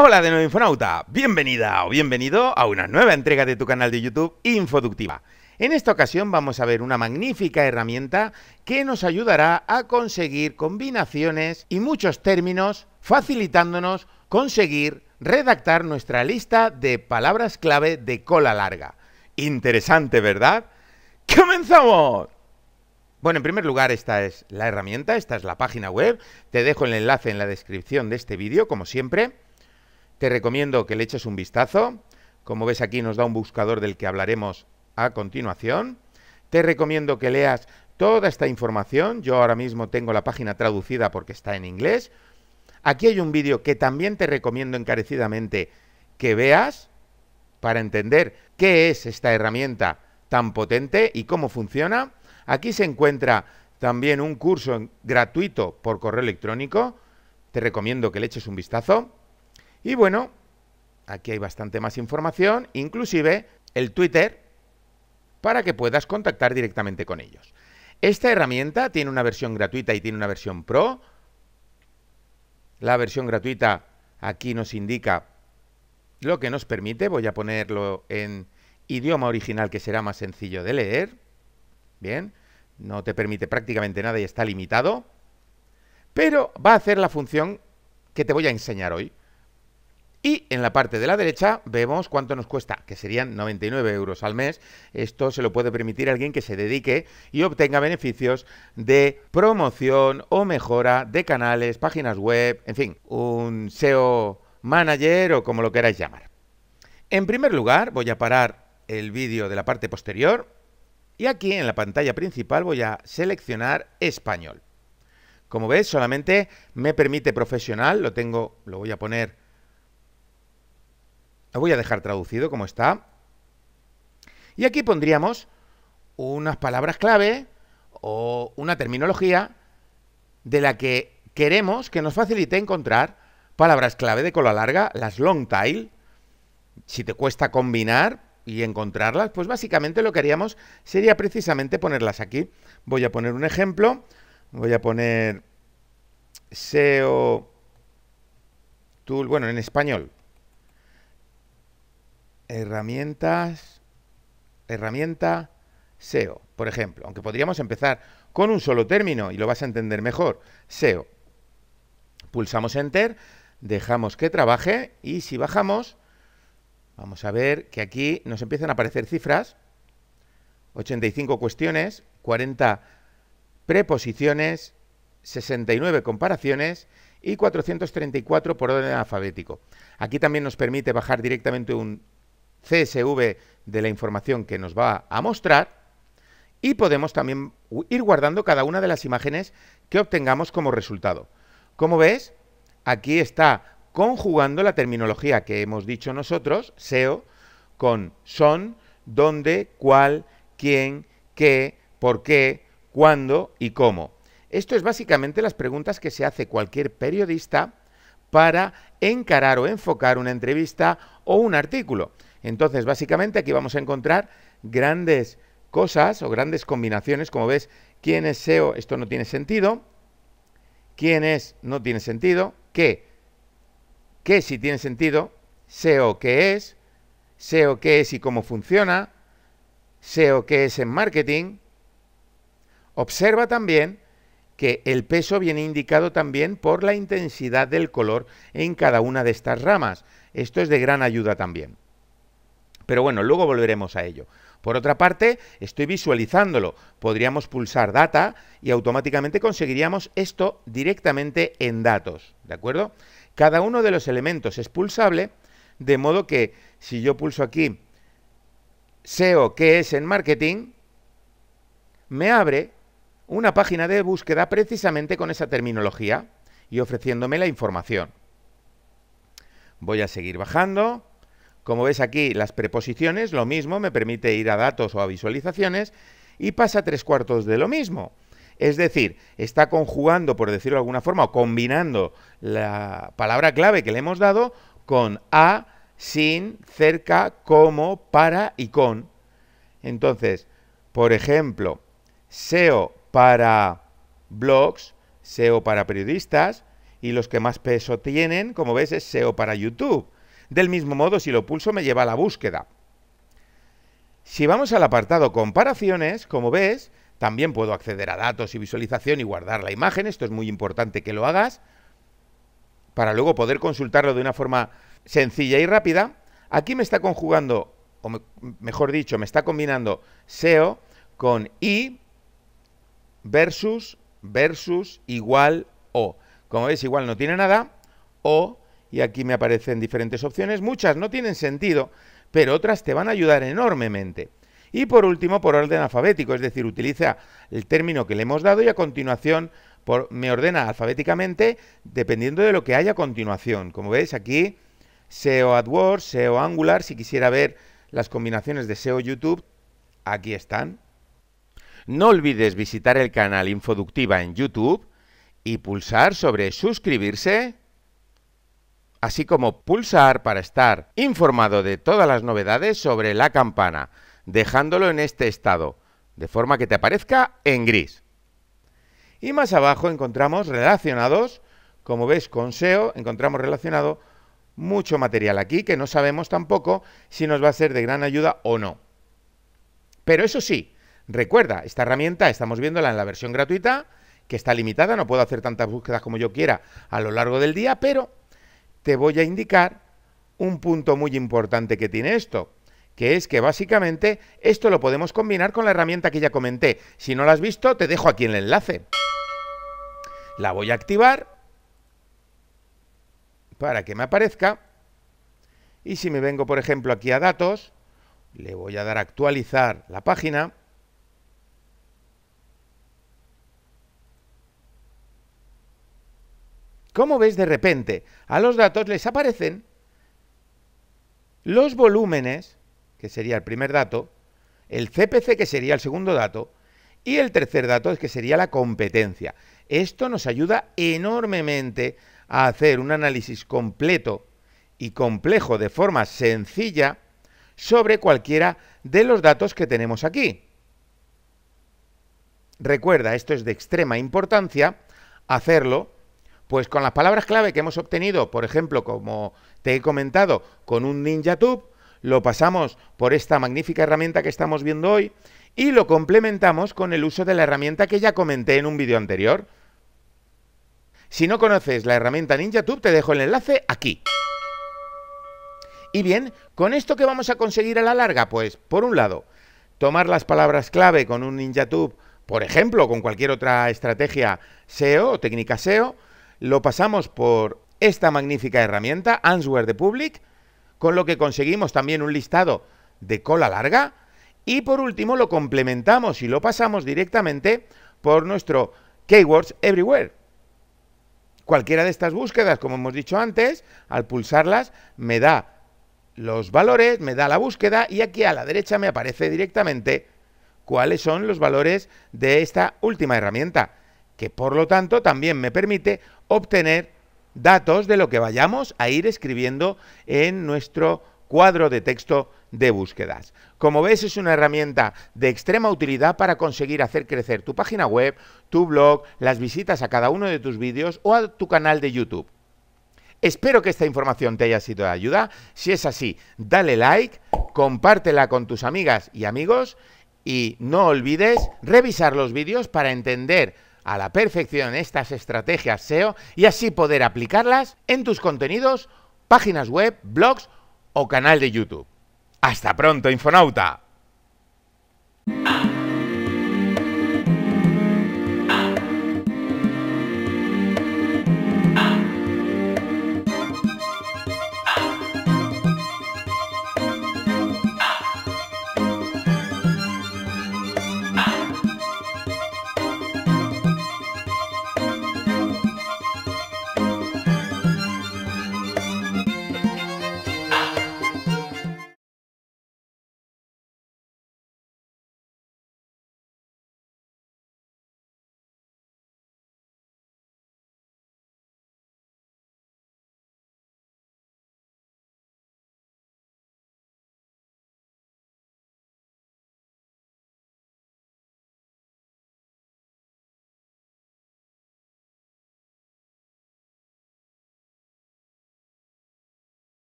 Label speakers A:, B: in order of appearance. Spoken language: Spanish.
A: Hola de nuevo Infonauta, bienvenida o bienvenido a una nueva entrega de tu canal de YouTube Infoductiva. En esta ocasión vamos a ver una magnífica herramienta que nos ayudará a conseguir combinaciones y muchos términos facilitándonos conseguir redactar nuestra lista de palabras clave de cola larga. Interesante, ¿verdad? ¡Comenzamos! Bueno, en primer lugar, esta es la herramienta, esta es la página web. Te dejo el enlace en la descripción de este vídeo, como siempre. Te recomiendo que le eches un vistazo. Como ves aquí nos da un buscador del que hablaremos a continuación. Te recomiendo que leas toda esta información. Yo ahora mismo tengo la página traducida porque está en inglés. Aquí hay un vídeo que también te recomiendo encarecidamente que veas para entender qué es esta herramienta tan potente y cómo funciona. Aquí se encuentra también un curso gratuito por correo electrónico. Te recomiendo que le eches un vistazo. Y bueno, aquí hay bastante más información, inclusive el Twitter, para que puedas contactar directamente con ellos. Esta herramienta tiene una versión gratuita y tiene una versión pro. La versión gratuita aquí nos indica lo que nos permite. Voy a ponerlo en idioma original que será más sencillo de leer. Bien, no te permite prácticamente nada y está limitado. Pero va a hacer la función que te voy a enseñar hoy. Y en la parte de la derecha vemos cuánto nos cuesta, que serían 99 euros al mes. Esto se lo puede permitir alguien que se dedique y obtenga beneficios de promoción o mejora de canales, páginas web, en fin, un SEO manager o como lo queráis llamar. En primer lugar, voy a parar el vídeo de la parte posterior y aquí en la pantalla principal voy a seleccionar español. Como ves, solamente me permite profesional, lo tengo, lo voy a poner voy a dejar traducido como está. Y aquí pondríamos unas palabras clave o una terminología de la que queremos que nos facilite encontrar palabras clave de cola larga, las long tail. Si te cuesta combinar y encontrarlas, pues básicamente lo que haríamos sería precisamente ponerlas aquí. Voy a poner un ejemplo. Voy a poner SEO tool, bueno, en español herramientas, herramienta SEO, por ejemplo, aunque podríamos empezar con un solo término y lo vas a entender mejor, SEO. Pulsamos Enter, dejamos que trabaje y si bajamos, vamos a ver que aquí nos empiezan a aparecer cifras, 85 cuestiones, 40 preposiciones, 69 comparaciones y 434 por orden alfabético. Aquí también nos permite bajar directamente un CSV de la información que nos va a mostrar y podemos también ir guardando cada una de las imágenes que obtengamos como resultado. Como ves, aquí está conjugando la terminología que hemos dicho nosotros, SEO, con son, dónde, cuál, quién, qué, por qué, cuándo y cómo. Esto es básicamente las preguntas que se hace cualquier periodista para encarar o enfocar una entrevista o un artículo. Entonces, básicamente aquí vamos a encontrar grandes cosas o grandes combinaciones. Como ves, quién es SEO, esto no tiene sentido. ¿Quién es? No tiene sentido. ¿Qué? ¿Qué si tiene sentido? SEO qué es, SEO qué es y cómo funciona, SEO qué es en marketing. Observa también que el peso viene indicado también por la intensidad del color en cada una de estas ramas. Esto es de gran ayuda también. Pero bueno, luego volveremos a ello. Por otra parte, estoy visualizándolo. Podríamos pulsar data y automáticamente conseguiríamos esto directamente en datos. ¿De acuerdo? Cada uno de los elementos es pulsable, de modo que si yo pulso aquí SEO, que es en marketing, me abre una página de búsqueda precisamente con esa terminología y ofreciéndome la información. Voy a seguir bajando. Como ves aquí, las preposiciones, lo mismo, me permite ir a datos o a visualizaciones y pasa tres cuartos de lo mismo. Es decir, está conjugando, por decirlo de alguna forma, o combinando la palabra clave que le hemos dado con a, sin, cerca, como, para y con. Entonces, por ejemplo, SEO para blogs, SEO para periodistas y los que más peso tienen, como ves, es SEO para YouTube. Del mismo modo, si lo pulso me lleva a la búsqueda. Si vamos al apartado comparaciones, como ves, también puedo acceder a datos y visualización y guardar la imagen. Esto es muy importante que lo hagas para luego poder consultarlo de una forma sencilla y rápida. Aquí me está conjugando, o mejor dicho, me está combinando SEO con I versus, versus, igual, O. Como ves igual no tiene nada, O y aquí me aparecen diferentes opciones. Muchas no tienen sentido, pero otras te van a ayudar enormemente. Y por último, por orden alfabético, es decir, utiliza el término que le hemos dado y a continuación por, me ordena alfabéticamente dependiendo de lo que haya a continuación. Como veis aquí, SEO AdWords, SEO Angular, si quisiera ver las combinaciones de SEO YouTube, aquí están. No olvides visitar el canal Infoductiva en YouTube y pulsar sobre suscribirse así como pulsar para estar informado de todas las novedades sobre la campana, dejándolo en este estado, de forma que te aparezca en gris. Y más abajo encontramos relacionados, como ves con SEO, encontramos relacionado mucho material aquí que no sabemos tampoco si nos va a ser de gran ayuda o no. Pero eso sí, recuerda, esta herramienta estamos viéndola en la versión gratuita, que está limitada, no puedo hacer tantas búsquedas como yo quiera a lo largo del día, pero te voy a indicar un punto muy importante que tiene esto, que es que básicamente esto lo podemos combinar con la herramienta que ya comenté. Si no la has visto, te dejo aquí el enlace. La voy a activar para que me aparezca. Y si me vengo, por ejemplo, aquí a datos, le voy a dar a actualizar la página ¿Cómo ves de repente? A los datos les aparecen los volúmenes, que sería el primer dato, el CPC, que sería el segundo dato, y el tercer dato, que sería la competencia. Esto nos ayuda enormemente a hacer un análisis completo y complejo de forma sencilla sobre cualquiera de los datos que tenemos aquí. Recuerda, esto es de extrema importancia, hacerlo pues con las palabras clave que hemos obtenido, por ejemplo, como te he comentado, con un NinjaTube, lo pasamos por esta magnífica herramienta que estamos viendo hoy y lo complementamos con el uso de la herramienta que ya comenté en un vídeo anterior. Si no conoces la herramienta NinjaTube, te dejo el enlace aquí. Y bien, ¿con esto qué vamos a conseguir a la larga? Pues, por un lado, tomar las palabras clave con un NinjaTube, por ejemplo, con cualquier otra estrategia SEO o técnica SEO, lo pasamos por esta magnífica herramienta, Answer the Public, con lo que conseguimos también un listado de cola larga. Y por último lo complementamos y lo pasamos directamente por nuestro Keywords Everywhere. Cualquiera de estas búsquedas, como hemos dicho antes, al pulsarlas me da los valores, me da la búsqueda y aquí a la derecha me aparece directamente cuáles son los valores de esta última herramienta que por lo tanto también me permite obtener datos de lo que vayamos a ir escribiendo en nuestro cuadro de texto de búsquedas. Como ves, es una herramienta de extrema utilidad para conseguir hacer crecer tu página web, tu blog, las visitas a cada uno de tus vídeos o a tu canal de YouTube. Espero que esta información te haya sido de ayuda. Si es así, dale like, compártela con tus amigas y amigos y no olvides revisar los vídeos para entender a la perfección estas estrategias SEO y así poder aplicarlas en tus contenidos, páginas web, blogs o canal de YouTube. Hasta pronto, Infonauta.